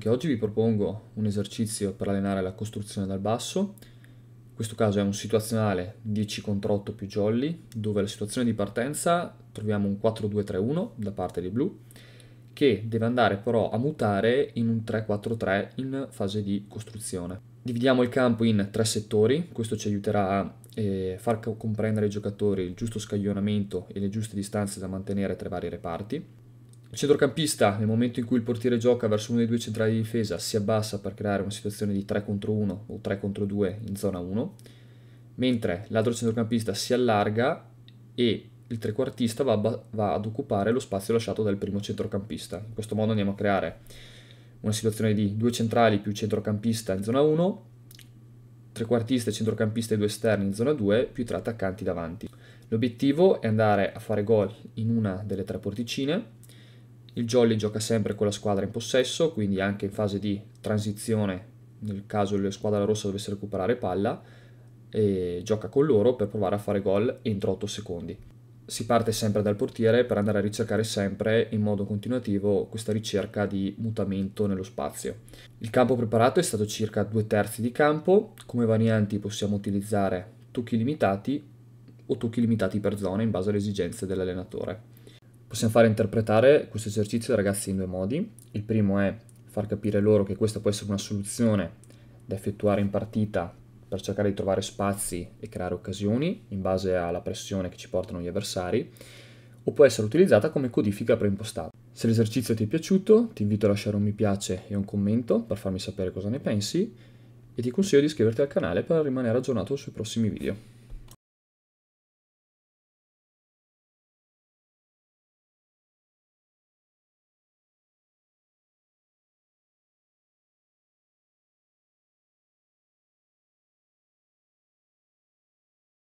Anche oggi vi propongo un esercizio per allenare la costruzione dal basso. In questo caso è un situazionale 10 contro 8 più jolly, dove la situazione di partenza troviamo un 4-2-3-1 da parte dei blu, che deve andare però a mutare in un 3-4-3 in fase di costruzione. Dividiamo il campo in tre settori, questo ci aiuterà a eh, far comprendere ai giocatori il giusto scaglionamento e le giuste distanze da mantenere tra i vari reparti. Il centrocampista, nel momento in cui il portiere gioca verso uno dei due centrali di difesa, si abbassa per creare una situazione di 3 contro 1 o 3 contro 2 in zona 1, mentre l'altro centrocampista si allarga e il trequartista va, va ad occupare lo spazio lasciato dal primo centrocampista. In questo modo andiamo a creare una situazione di due centrali più centrocampista in zona 1, trequartista, centrocampista e due esterni in zona 2, più tre attaccanti davanti. L'obiettivo è andare a fare gol in una delle tre porticine il Jolly gioca sempre con la squadra in possesso, quindi anche in fase di transizione, nel caso la squadra rossa dovesse recuperare palla, e gioca con loro per provare a fare gol entro 8 secondi. Si parte sempre dal portiere per andare a ricercare sempre in modo continuativo questa ricerca di mutamento nello spazio. Il campo preparato è stato circa due terzi di campo, come varianti possiamo utilizzare tocchi limitati o tocchi limitati per zona in base alle esigenze dell'allenatore. Possiamo fare interpretare questo esercizio ai ragazzi in due modi. Il primo è far capire loro che questa può essere una soluzione da effettuare in partita per cercare di trovare spazi e creare occasioni in base alla pressione che ci portano gli avversari o può essere utilizzata come codifica preimpostata. Se l'esercizio ti è piaciuto ti invito a lasciare un mi piace e un commento per farmi sapere cosa ne pensi e ti consiglio di iscriverti al canale per rimanere aggiornato sui prossimi video.